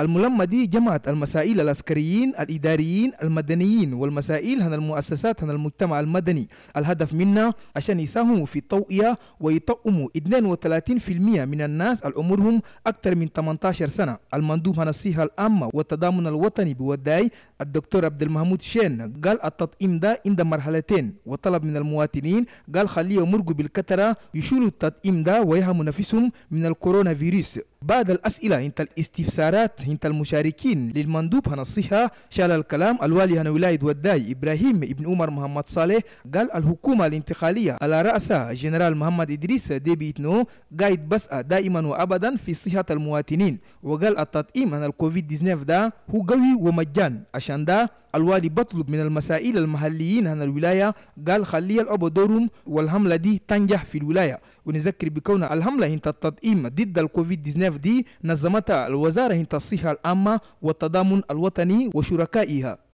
الملمة دي جمعت المسائل العسكريين الإداريين المدنيين والمسائل عن المؤسسات عن المجتمع المدني الهدف منا عشان يساهموا في التوعية ويطأموا 32% من الناس العمرهم أكثر من 18 سنة المندوب عن الصحة العامة والتضامن الوطني بوداي الدكتور عبد المحمود شين قال التطعيم ده عند مرحلتين وطلب من المواطنين قال خليه مرقوا بالكترة يشيلوا التطعيم ده ويهموا نفسهم من الكورونا فيروس بعد الأسئلة انت الاستفسارات انت المشاركين للمندوب هنصيها الصحة شال الكلام الوالي هنا ولاية وداي إبراهيم ابن عمر محمد صالح قال الحكومة الانتقالية على رأسها الجنرال محمد إدريس ديبي نو قايد بس دائما وأبدا في صحة المواطنين وقال التطعيم عن الكوفيد 19 ده هو قوي ومجان عشان ده الوالي بطلب من المسائل المحليين عن الولاية قال خلي الأبو دورهم والحملة دي تنجح في الولاية ونذكر بكون الحملة هنت التطئيم ضد الكوفيد 19 دي نظمتها الوزارة هنت الصحة العامة والتضامن الوطني وشركائها